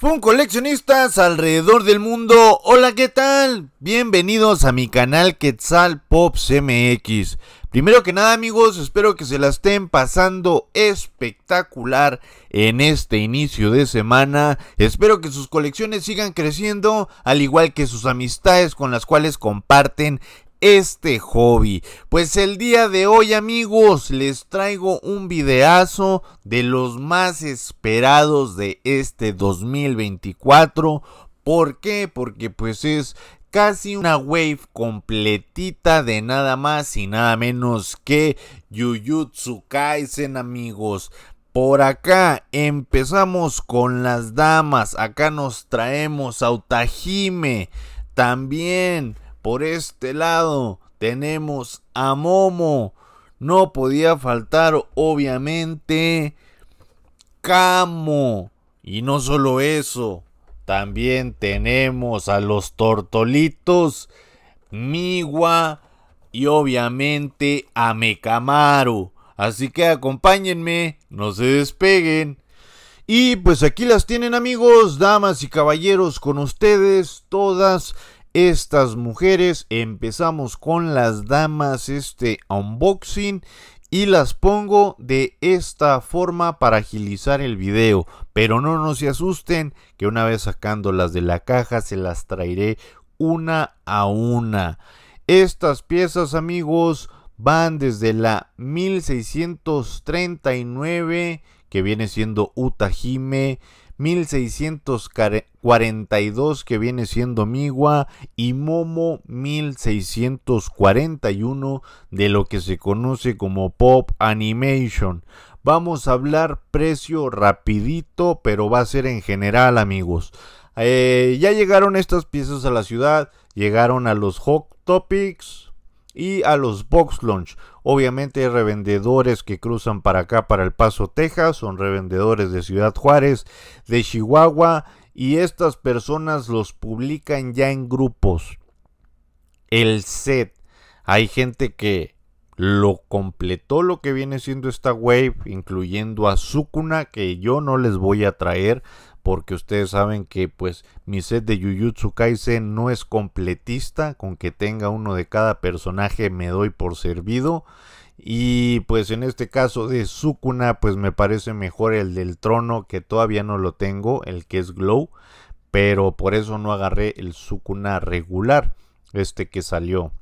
Fun coleccionistas alrededor del mundo, hola qué tal, bienvenidos a mi canal Quetzal Pops MX. Primero que nada amigos, espero que se la estén pasando espectacular en este inicio de semana. Espero que sus colecciones sigan creciendo, al igual que sus amistades con las cuales comparten este hobby. Pues el día de hoy amigos les traigo un videazo de los más esperados de este 2024. ¿Por qué? Porque pues es casi una wave completita de nada más y nada menos que Jujutsu Kaisen amigos. Por acá empezamos con las damas, acá nos traemos a Utahime. también por este lado tenemos a Momo. No podía faltar, obviamente, Camo. Y no solo eso, también tenemos a los Tortolitos, Miwa y obviamente a Mekamaru. Así que acompáñenme, no se despeguen. Y pues aquí las tienen amigos, damas y caballeros, con ustedes todas estas mujeres. Empezamos con las damas este unboxing y las pongo de esta forma para agilizar el video. Pero no nos se asusten que una vez sacándolas de la caja se las traeré una a una. Estas piezas amigos van desde la 1639 que viene siendo Utahime 1642 que viene siendo Miwa y Momo 1641 de lo que se conoce como Pop Animation. Vamos a hablar precio rapidito, pero va a ser en general amigos. Eh, ya llegaron estas piezas a la ciudad, llegaron a los Hot Topics, y a los box launch. Obviamente revendedores que cruzan para acá, para El Paso, Texas, son revendedores de Ciudad Juárez, de Chihuahua y estas personas los publican ya en grupos. El set. Hay gente que lo completó lo que viene siendo esta wave, incluyendo a Sukuna, que yo no les voy a traer porque ustedes saben que pues mi set de Jujutsu Kaisen no es completista, con que tenga uno de cada personaje me doy por servido. Y pues en este caso de Sukuna pues me parece mejor el del trono que todavía no lo tengo, el que es Glow, pero por eso no agarré el Sukuna regular, este que salió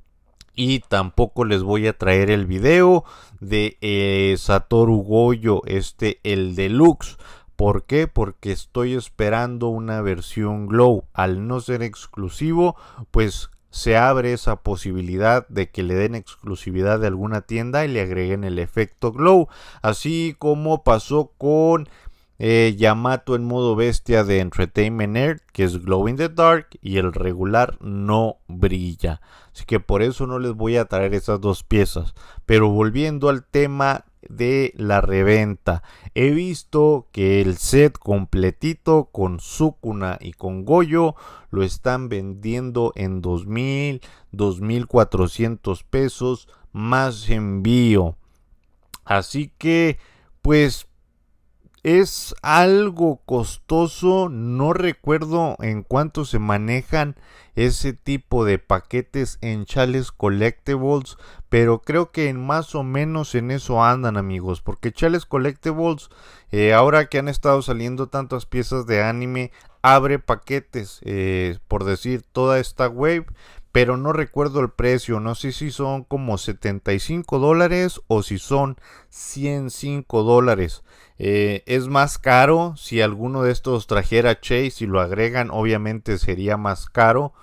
y tampoco les voy a traer el video de eh, Satoru Goyo, este el deluxe, ¿Por qué? Porque estoy esperando una versión Glow. Al no ser exclusivo, pues se abre esa posibilidad de que le den exclusividad de alguna tienda y le agreguen el efecto Glow. Así como pasó con eh, Yamato en modo bestia de Entertainment Earth, que es Glow in the Dark, y el regular no brilla. Así que por eso no les voy a traer esas dos piezas. Pero volviendo al tema de la reventa. He visto que el set completito con Sukuna y con Goyo lo están vendiendo en 2000, 2400 pesos más envío. Así que pues es algo costoso, no recuerdo en cuánto se manejan ese tipo de paquetes en Chales Collectibles, pero creo que en más o menos en eso andan amigos, porque Chales Collectibles, eh, ahora que han estado saliendo tantas piezas de anime, abre paquetes, eh, por decir, toda esta wave pero no recuerdo el precio, no sé si son como 75 dólares o si son 105 dólares. Eh, es más caro, si alguno de estos trajera Chase y lo agregan, obviamente sería más caro,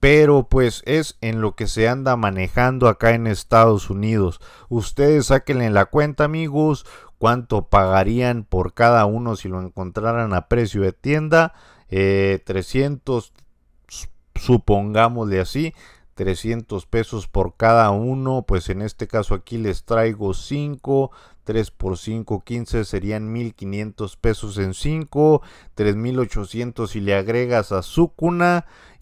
pero pues es en lo que se anda manejando acá en Estados Unidos. Ustedes en la cuenta amigos, cuánto pagarían por cada uno si lo encontraran a precio de tienda. 300 eh, supongámosle así, 300 pesos por cada uno, pues en este caso aquí les traigo 5, 3 por 5, 15 serían 1500 pesos en 5, 3800 si le agregas a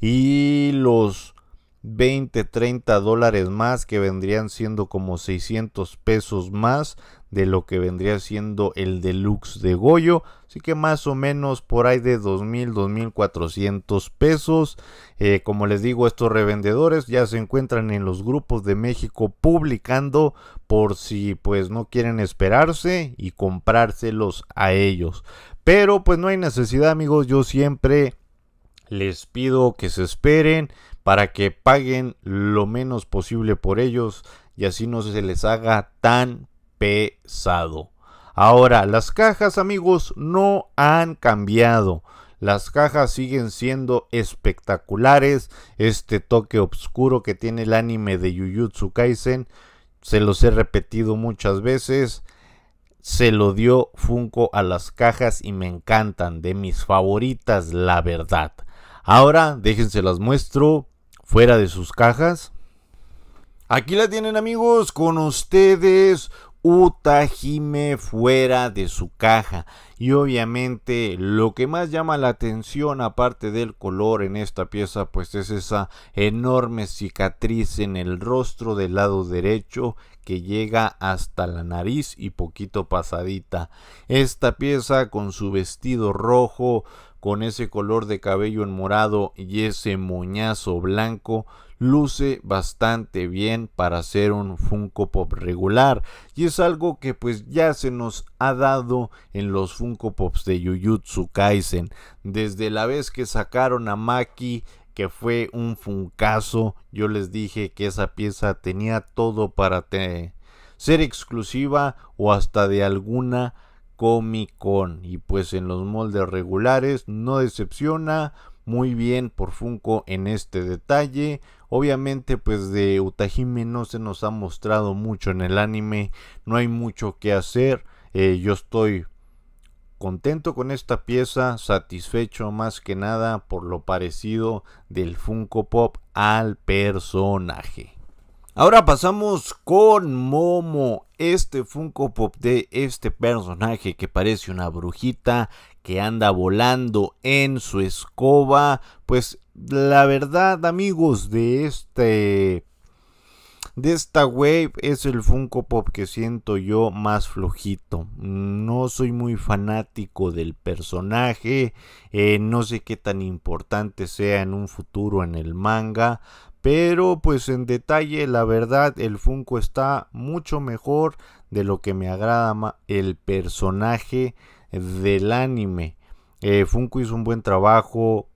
y los 20, 30 dólares más que vendrían siendo como 600 pesos más de lo que vendría siendo el deluxe de Goyo. Así que más o menos por ahí de 2.000, 2.400 pesos. Eh, como les digo, estos revendedores ya se encuentran en los grupos de México publicando por si pues no quieren esperarse y comprárselos a ellos. Pero pues no hay necesidad amigos, yo siempre les pido que se esperen para que paguen lo menos posible por ellos y así no se les haga tan pesado. Ahora, las cajas amigos no han cambiado. Las cajas siguen siendo espectaculares. Este toque oscuro que tiene el anime de Jujutsu Kaisen, se los he repetido muchas veces. Se lo dio Funko a las cajas y me encantan, de mis favoritas, la verdad. Ahora, déjense las muestro fuera de sus cajas. Aquí la tienen amigos con ustedes utahime fuera de su caja. Y obviamente lo que más llama la atención, aparte del color en esta pieza, pues es esa enorme cicatriz en el rostro del lado derecho que llega hasta la nariz y poquito pasadita. Esta pieza con su vestido rojo, con ese color de cabello en morado y ese moñazo blanco, luce bastante bien para ser un Funko Pop regular y es algo que pues ya se nos ha dado en los Funko Pops de Jujutsu Kaisen desde la vez que sacaron a Maki que fue un Funkazo. yo les dije que esa pieza tenía todo para ser exclusiva o hasta de alguna Comic Con. Y pues en los moldes regulares no decepciona. Muy bien por Funko en este detalle. Obviamente pues de Utahime no se nos ha mostrado mucho en el anime, no hay mucho que hacer, eh, yo estoy contento con esta pieza, satisfecho más que nada por lo parecido del Funko Pop al personaje. Ahora pasamos con Momo, este Funko Pop de este personaje que parece una brujita que anda volando en su escoba. Pues la verdad, amigos, de este de esta wave es el Funko Pop que siento yo más flojito. No soy muy fanático del personaje, eh, no sé qué tan importante sea en un futuro en el manga, pero pues en detalle la verdad el Funko está mucho mejor de lo que me agrada el personaje del anime. Eh, Funko hizo un buen trabajo,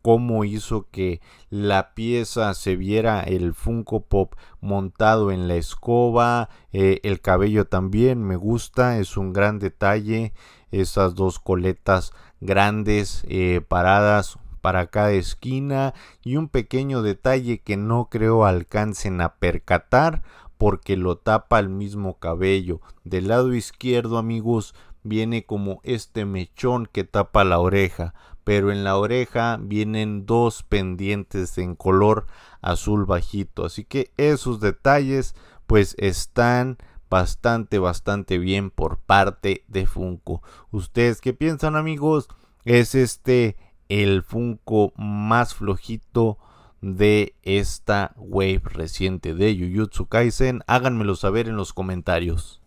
como hizo que la pieza se viera el Funko Pop montado en la escoba, eh, el cabello también me gusta, es un gran detalle, esas dos coletas grandes eh, paradas para cada esquina y un pequeño detalle que no creo alcancen a percatar porque lo tapa el mismo cabello. Del lado izquierdo amigos viene como este mechón que tapa la oreja, pero en la oreja vienen dos pendientes en color azul bajito. Así que esos detalles pues están bastante, bastante bien por parte de Funko. ¿Ustedes qué piensan amigos? ¿Es este el Funko más flojito de esta wave reciente de Jujutsu Kaisen? Háganmelo saber en los comentarios.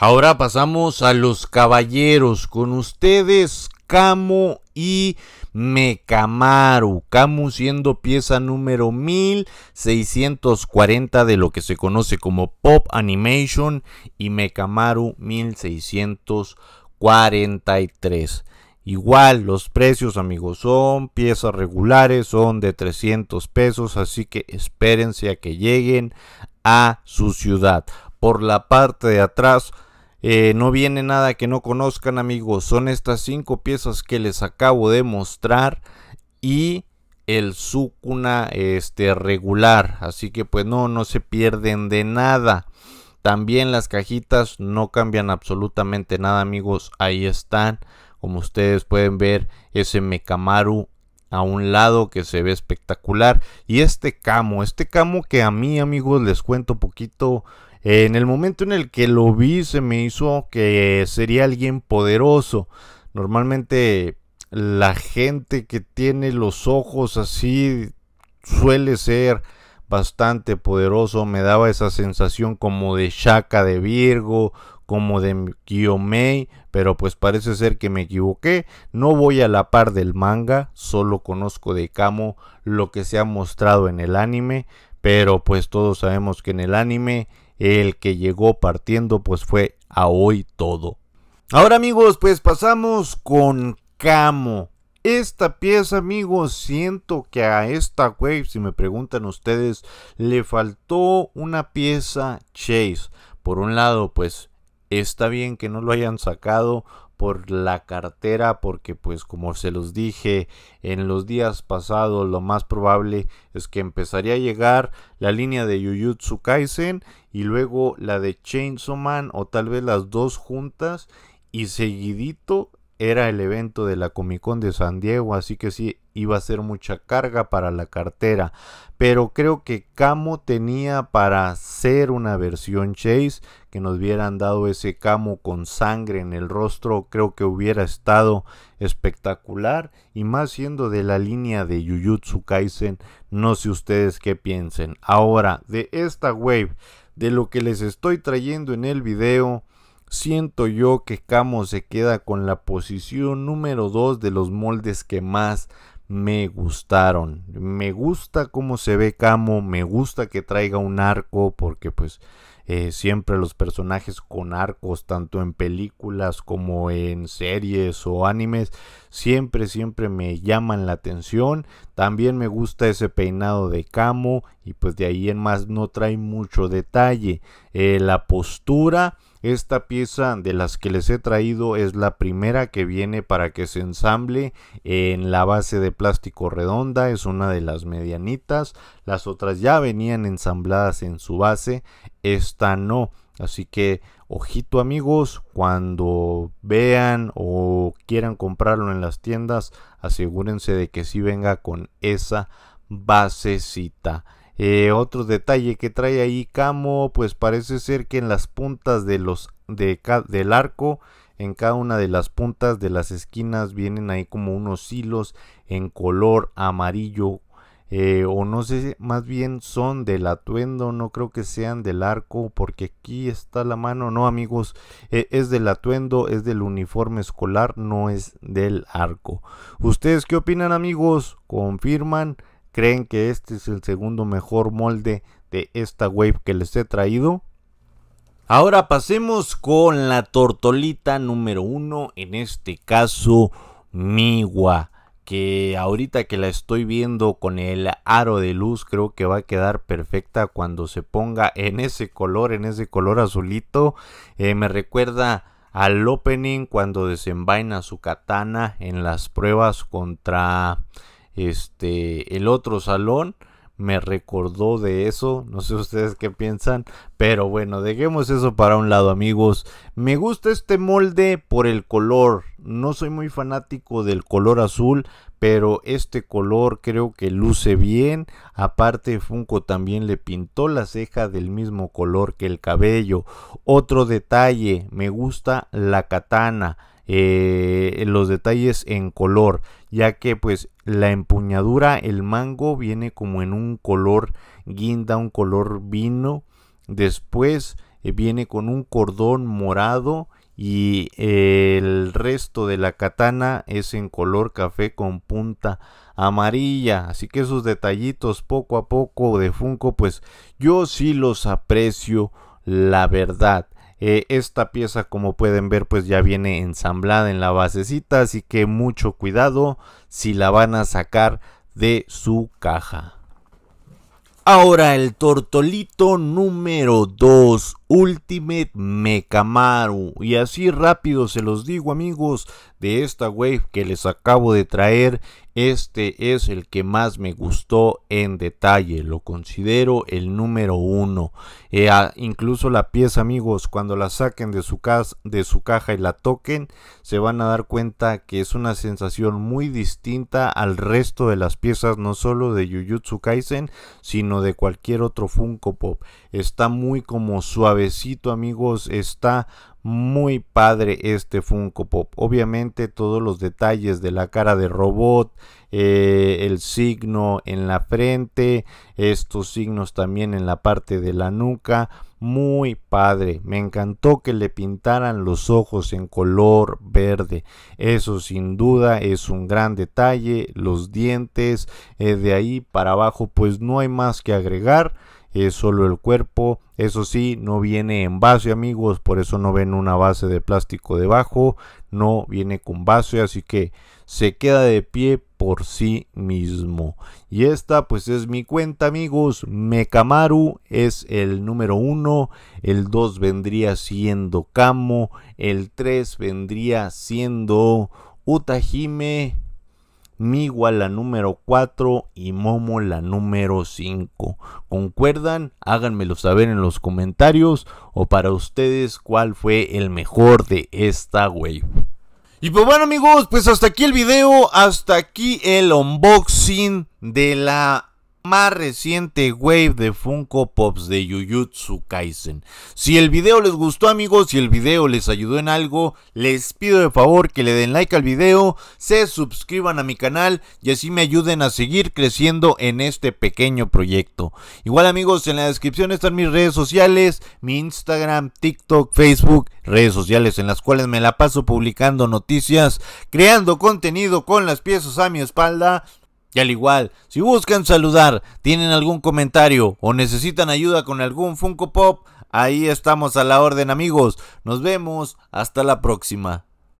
Ahora pasamos a los caballeros. Con ustedes, Camo y Mecamaru. Camu siendo pieza número 1640 de lo que se conoce como Pop Animation y Mecamaru 1643. Igual los precios amigos son piezas regulares, son de 300 pesos, así que espérense a que lleguen a su ciudad. Por la parte de atrás eh, no viene nada que no conozcan amigos, son estas cinco piezas que les acabo de mostrar y el Sukuna este, regular, así que pues no, no se pierden de nada. También las cajitas no cambian absolutamente nada amigos, ahí están, como ustedes pueden ver ese Mekamaru a un lado que se ve espectacular y este camo, este camo que a mí amigos les cuento un poquito en el momento en el que lo vi se me hizo que sería alguien poderoso. Normalmente la gente que tiene los ojos así suele ser bastante poderoso. Me daba esa sensación como de Shaka de Virgo, como de Kiyomei, pero pues parece ser que me equivoqué. No voy a la par del manga, solo conozco de Kamo lo que se ha mostrado en el anime, pero pues todos sabemos que en el anime el que llegó partiendo pues fue a hoy todo. Ahora amigos, pues pasamos con Camo. Esta pieza, amigos, siento que a esta wave, si me preguntan ustedes, le faltó una pieza Chase. Por un lado, pues está bien que no lo hayan sacado por la cartera porque pues como se los dije en los días pasados lo más probable es que empezaría a llegar la línea de Jujutsu Kaisen y luego la de Chainsaw Man o tal vez las dos juntas y seguidito era el evento de la Comic Con de San Diego, así que sí iba a ser mucha carga para la cartera. Pero creo que Camo tenía para ser una versión Chase, que nos hubieran dado ese Camo con sangre en el rostro, creo que hubiera estado espectacular. Y más siendo de la línea de Jujutsu Kaisen, no sé ustedes qué piensen. Ahora, de esta wave, de lo que les estoy trayendo en el video Siento yo que Camo se queda con la posición número 2 de los moldes que más me gustaron. Me gusta cómo se ve Camo, me gusta que traiga un arco porque pues eh, siempre los personajes con arcos, tanto en películas como en series o animes, siempre, siempre me llaman la atención. También me gusta ese peinado de Camo y pues de ahí en más no trae mucho detalle. Eh, la postura esta pieza de las que les he traído es la primera que viene para que se ensamble en la base de plástico redonda, es una de las medianitas, las otras ya venían ensambladas en su base, esta no. Así que ojito amigos, cuando vean o quieran comprarlo en las tiendas, asegúrense de que sí venga con esa basecita. Eh, otro detalle que trae ahí Camo, pues parece ser que en las puntas de los, de, del arco, en cada una de las puntas de las esquinas vienen ahí como unos hilos en color amarillo. Eh, o no sé, más bien son del atuendo, no creo que sean del arco, porque aquí está la mano, no amigos, eh, es del atuendo, es del uniforme escolar, no es del arco. ¿Ustedes qué opinan amigos? ¿Confirman? ¿Creen que este es el segundo mejor molde de esta wave que les he traído? Ahora pasemos con la tortolita número uno, en este caso Miwa, que ahorita que la estoy viendo con el aro de luz creo que va a quedar perfecta cuando se ponga en ese color, en ese color azulito. Eh, me recuerda al opening cuando desenvaina su katana en las pruebas contra este, el otro salón me recordó de eso, no sé ustedes qué piensan, pero bueno, dejemos eso para un lado amigos. Me gusta este molde por el color, no soy muy fanático del color azul, pero este color creo que luce bien. Aparte Funko también le pintó la ceja del mismo color que el cabello. Otro detalle, me gusta la katana. Eh, los detalles en color ya que pues la empuñadura el mango viene como en un color guinda un color vino después eh, viene con un cordón morado y eh, el resto de la katana es en color café con punta amarilla así que esos detallitos poco a poco de Funko pues yo sí los aprecio la verdad eh, esta pieza como pueden ver pues ya viene ensamblada en la basecita, así que mucho cuidado si la van a sacar de su caja. Ahora el tortolito número 2, Ultimate Mechamaru Y así rápido se los digo amigos de esta wave que les acabo de traer. Este es el que más me gustó en detalle. Lo considero el número uno. Eh, incluso la pieza amigos cuando la saquen de su, de su caja y la toquen se van a dar cuenta que es una sensación muy distinta al resto de las piezas no solo de Jujutsu Kaisen sino de cualquier otro Funko Pop. Está muy como suave amigos, está muy padre este Funko Pop. Obviamente todos los detalles de la cara de robot, eh, el signo en la frente, estos signos también en la parte de la nuca. Muy padre, me encantó que le pintaran los ojos en color verde. Eso sin duda es un gran detalle. Los dientes, eh, de ahí para abajo pues no hay más que agregar es solo el cuerpo. Eso sí, no viene en base, amigos, por eso no ven una base de plástico debajo, no viene con base, así que se queda de pie por sí mismo. Y esta pues es mi cuenta, amigos. Mekamaru es el número uno, el 2 vendría siendo camo el 3 vendría siendo Utahime Miwa la número 4 y Momo la número 5. ¿Concuerdan? Háganmelo saber en los comentarios o para ustedes cuál fue el mejor de esta wave. Y pues bueno amigos, pues hasta aquí el video, hasta aquí el unboxing de la más reciente wave de Funko Pops de Jujutsu Kaisen. Si el video les gustó amigos, si el video les ayudó en algo, les pido de favor que le den like al video, se suscriban a mi canal y así me ayuden a seguir creciendo en este pequeño proyecto. Igual amigos, en la descripción están mis redes sociales, mi Instagram, TikTok, Facebook, redes sociales en las cuales me la paso publicando noticias, creando contenido con las piezas a mi espalda y al igual, si buscan saludar, tienen algún comentario o necesitan ayuda con algún Funko Pop, ahí estamos a la orden amigos. Nos vemos, hasta la próxima.